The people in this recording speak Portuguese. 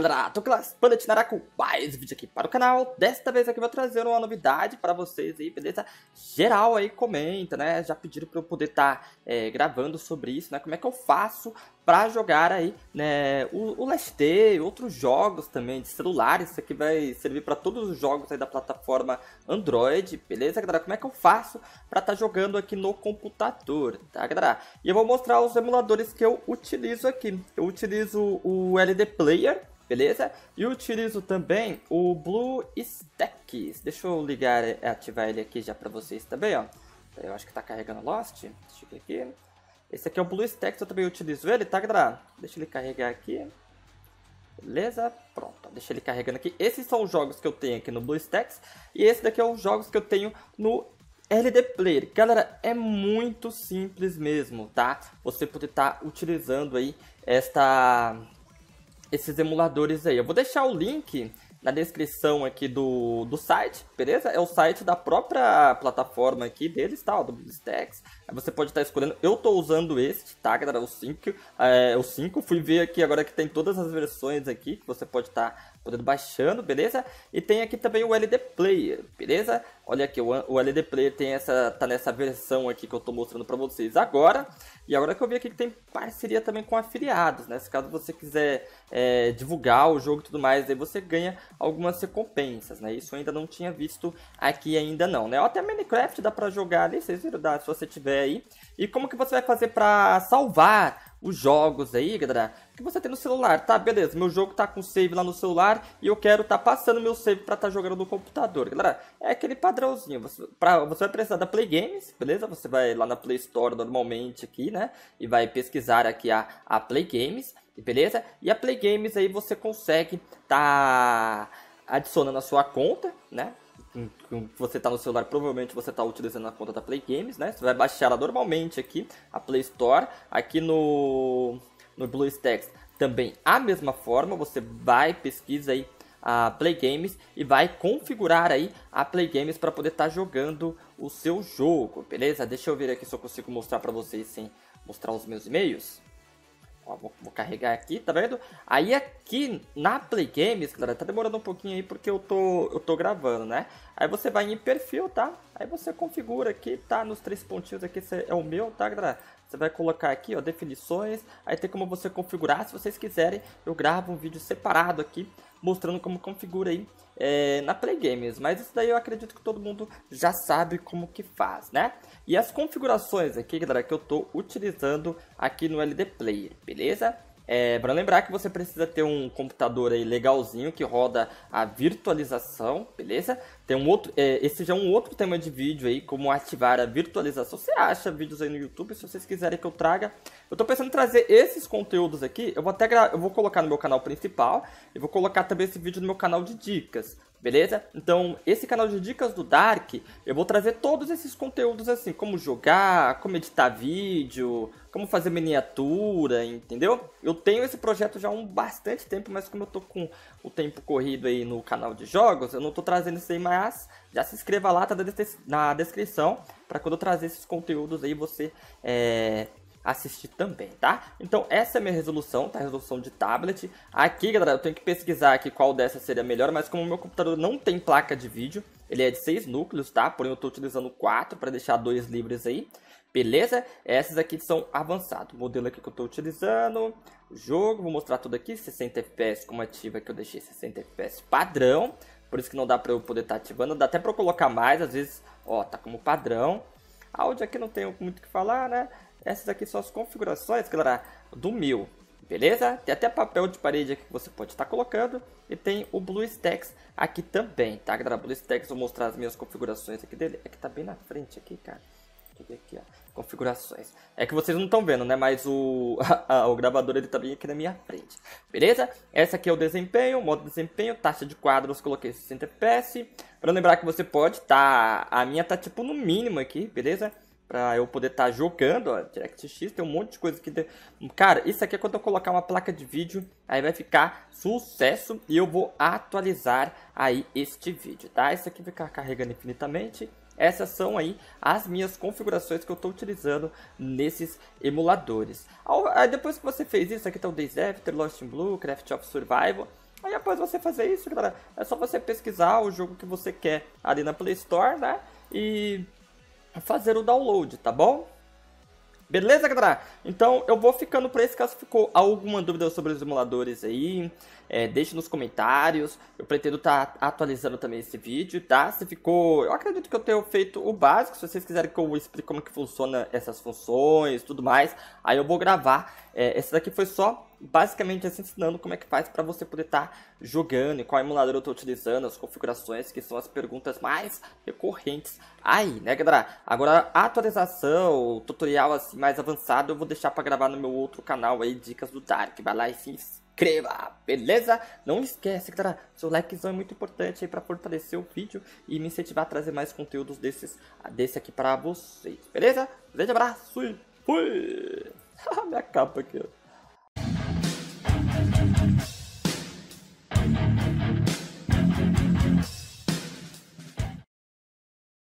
galera, tô claspando de Naraku, mais vídeo aqui para o canal. Desta vez aqui eu vou trazer uma novidade para vocês aí, beleza? Geral aí comenta, né? Já pediram para eu poder estar tá, é, gravando sobre isso, né? Como é que eu faço para jogar aí né, o, o LFT, outros jogos também de celulares. Isso aqui vai servir para todos os jogos da plataforma Android, beleza, galera? Como é que eu faço para estar tá jogando aqui no computador, tá, galera? E eu vou mostrar os emuladores que eu utilizo aqui. Eu utilizo o LD Player, beleza? E utilizo também o BlueStacks. Deixa eu ligar, ativar ele aqui já para vocês também, ó. Eu acho que está carregando Lost. Deixa eu ver aqui. Esse aqui é o BlueStacks, eu também utilizo ele, tá, galera? Deixa ele carregar aqui. Beleza? Pronto, deixa ele carregando aqui. Esses são os jogos que eu tenho aqui no BlueStacks. E esse daqui é os jogos que eu tenho no LD Player. Galera, é muito simples mesmo, tá? Você poder estar tá utilizando aí esta... esses emuladores aí. Eu vou deixar o link na descrição aqui do, do site, beleza? É o site da própria plataforma aqui deles, tá? do do BlueStacks. Você pode estar tá escolhendo. Eu tô usando este, tá, galera? O 5. É, o 5. Fui ver aqui agora que tem todas as versões aqui que você pode estar tá podendo baixando, beleza? E tem aqui também o LD Player, beleza? Olha aqui, o LD Player tem essa, tá nessa versão aqui que eu estou mostrando para vocês agora. E agora que eu vi aqui que tem parceria também com afiliados, né? Se caso você quiser é, divulgar o jogo e tudo mais, aí você ganha algumas recompensas, né? Isso eu ainda não tinha visto aqui ainda não, né? Até Minecraft dá para jogar ali, vocês viram, dá, se você tiver aí. E como que você vai fazer para salvar os jogos aí, galera, que você tem no celular. Tá, beleza, meu jogo tá com save lá no celular e eu quero tá passando meu save pra tá jogando no computador. Galera, é aquele padrãozinho. Você, pra, você vai precisar da Play Games, beleza? Você vai lá na Play Store normalmente aqui, né? E vai pesquisar aqui a, a Play Games, beleza? E a Play Games aí você consegue tá adicionando a sua conta, né? Hum, hum. você está no celular, provavelmente você está utilizando a conta da Play Games, né? Você vai baixar ela normalmente aqui, a Play Store, aqui no, no BlueStacks. Também a mesma forma, você vai, pesquisa aí a Play Games e vai configurar aí a Play Games para poder estar tá jogando o seu jogo, beleza? Deixa eu ver aqui se eu consigo mostrar para vocês sem mostrar os meus e-mails vou, vou, carregar aqui, tá vendo? Aí aqui na Play Games, galera, tá demorando um pouquinho aí porque eu tô, eu tô gravando, né? Aí você vai em perfil, tá? Aí você configura aqui, tá? Nos três pontinhos aqui, é o meu, tá, galera? Você vai colocar aqui, ó, definições. Aí tem como você configurar. Se vocês quiserem, eu gravo um vídeo separado aqui, mostrando como configura aí é, na Play Games. Mas isso daí eu acredito que todo mundo já sabe como que faz, né? E as configurações aqui, galera, que eu tô utilizando aqui no LD Player, beleza? É, para lembrar que você precisa ter um computador aí legalzinho que roda a virtualização, beleza? Tem um outro, é, esse já é um outro tema de vídeo aí, como ativar a virtualização. Você acha vídeos aí no YouTube, se vocês quiserem que eu traga. Eu tô pensando em trazer esses conteúdos aqui, eu vou até eu vou colocar no meu canal principal e vou colocar também esse vídeo no meu canal de dicas. Beleza? Então, esse canal de dicas do Dark, eu vou trazer todos esses conteúdos assim, como jogar, como editar vídeo, como fazer miniatura, entendeu? Eu tenho esse projeto já há um bastante tempo, mas como eu tô com o tempo corrido aí no canal de jogos, eu não tô trazendo isso aí mais mas já se inscreva lá, tá na descrição, para quando eu trazer esses conteúdos aí você é, assistir também, tá? Então essa é a minha resolução, tá? Resolução de tablet. Aqui, galera, eu tenho que pesquisar aqui qual dessa seria melhor, mas como o meu computador não tem placa de vídeo, ele é de 6 núcleos, tá? Porém eu estou utilizando 4 para deixar dois livres aí. Beleza? Essas aqui são avançadas. O modelo aqui que eu estou utilizando, jogo, vou mostrar tudo aqui, 60 FPS como ativa que eu deixei 60 FPS padrão por isso que não dá pra eu poder estar tá ativando. Dá até pra eu colocar mais, às vezes, ó, tá como padrão. Áudio aqui não tem muito o que falar, né? Essas aqui são as configurações, galera, do meu. beleza? Tem até papel de parede aqui que você pode estar tá colocando e tem o BlueStacks aqui também, tá, galera? BlueStacks, vou mostrar as minhas configurações aqui dele. É que tá bem na frente aqui, cara. Deixa eu ver aqui, ó. Configurações. É que vocês não estão vendo, né? Mas o, o gravador ele tá bem aqui na minha frente. Beleza? Essa aqui é o desempenho, modo desempenho, taxa de quadros, coloquei 60 fps. Pra lembrar que você pode tá... A minha tá tipo no mínimo aqui, beleza? Pra eu poder estar tá jogando, ó, DirectX, tem um monte de coisa aqui. De... Cara, isso aqui é quando eu colocar uma placa de vídeo, aí vai ficar sucesso e eu vou atualizar aí este vídeo, tá? Isso aqui ficar carregando infinitamente. Essas são aí as minhas configurações que eu estou utilizando nesses emuladores. Aí depois que você fez isso, aqui está o Days After, Lost in Blue, Craft of Survival. Aí após você fazer isso, galera, é só você pesquisar o jogo que você quer ali na Play Store, né? E fazer o download, tá bom? Beleza, galera? Então eu vou ficando por esse caso ficou alguma dúvida sobre os emuladores aí, é, deixe nos comentários. Eu pretendo estar tá atualizando também esse vídeo, tá? Se ficou, eu acredito que eu tenho feito o básico. Se vocês quiserem que eu explique como que funciona essas funções, tudo mais, aí eu vou gravar. É, esse daqui foi só basicamente assim, ensinando como é que faz para você poder estar tá jogando e qual emulador eu estou utilizando, as configurações, que são as perguntas mais recorrentes aí, né, galera? Agora, a atualização, o tutorial assim mais avançado, eu vou deixar para gravar no meu outro canal aí, Dicas do Dark. Vai lá e se inscreva, beleza? Não esquece, galera, seu likezão é muito importante aí para fortalecer o vídeo e me incentivar a trazer mais conteúdos desses, desse aqui para vocês, beleza? Um grande abraço e fui! Minha capa aqui, ó.